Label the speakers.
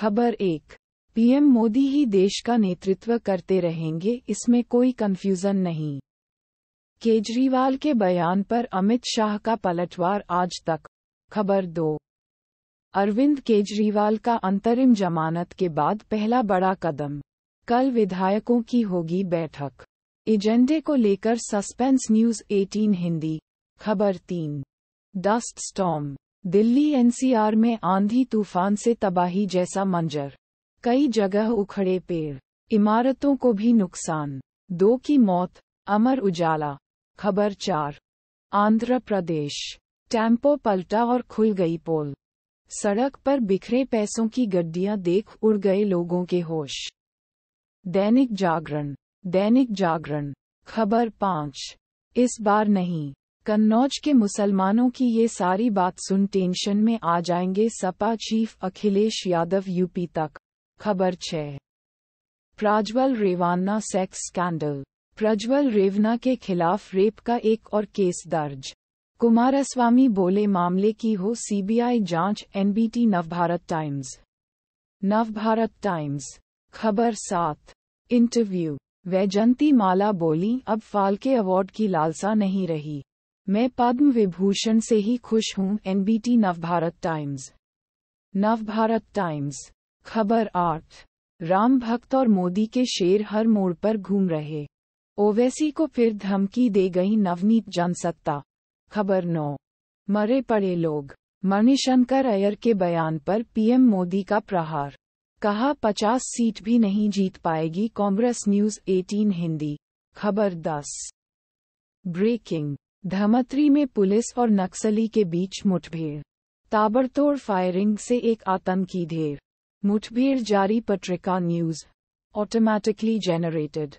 Speaker 1: खबर एक पीएम मोदी ही देश का नेतृत्व करते रहेंगे इसमें कोई कन्फ्यूजन नहीं केजरीवाल के बयान पर अमित शाह का पलटवार आज तक खबर दो अरविंद केजरीवाल का अंतरिम जमानत के बाद पहला बड़ा कदम कल विधायकों की होगी बैठक एजेंडे को लेकर सस्पेंस न्यूज 18 हिंदी खबर तीन डस्ट स्टॉम दिल्ली एनसीआर में आंधी तूफान से तबाही जैसा मंजर कई जगह उखड़े पेड़ इमारतों को भी नुकसान दो की मौत अमर उजाला खबर चार आंध्र प्रदेश टेम्पो पलटा और खुल गई पोल सड़क पर बिखरे पैसों की गड्डियां देख उड़ गए लोगों के होश दैनिक जागरण दैनिक जागरण खबर पाँच इस बार नहीं कन्नौज के मुसलमानों की ये सारी बात सुन टेंशन में आ जाएंगे सपा चीफ अखिलेश यादव यूपी तक खबर छः प्राज्वल रेवाना सेक्स स्कैंडल प्रज्वल रेवना के खिलाफ रेप का एक और केस दर्ज कुमारस्वामी बोले मामले की हो सीबीआई जांच NBT Navbharat times Navbharat times खबर सात इंटरव्यू वैजंती माला बोली अब फाल्के अवार्ड की लालसा नहीं रही मैं पद्म विभूषण से ही खुश हूं NBT Navbharat times Navbharat times खबर आठ राम भक्त और मोदी के शेर हर मोड़ पर घूम रहे ओवैसी को फिर धमकी दे गई नवनीत जनसत्ता खबर नौ मरे पड़े लोग मणिशंकर अयर के बयान पर पीएम मोदी का प्रहार कहा पचास सीट भी नहीं जीत पाएगी कांग्रेस न्यूज 18 हिंदी खबर दस ब्रेकिंग धमत्री में पुलिस और नक्सली के बीच मुठभेड़ ताबड़तोड़ फायरिंग से एक आतंकी ढेर मुठभेड़ जारी पत्रिका न्यूज ऑटोमैटिकली जेनरेटेड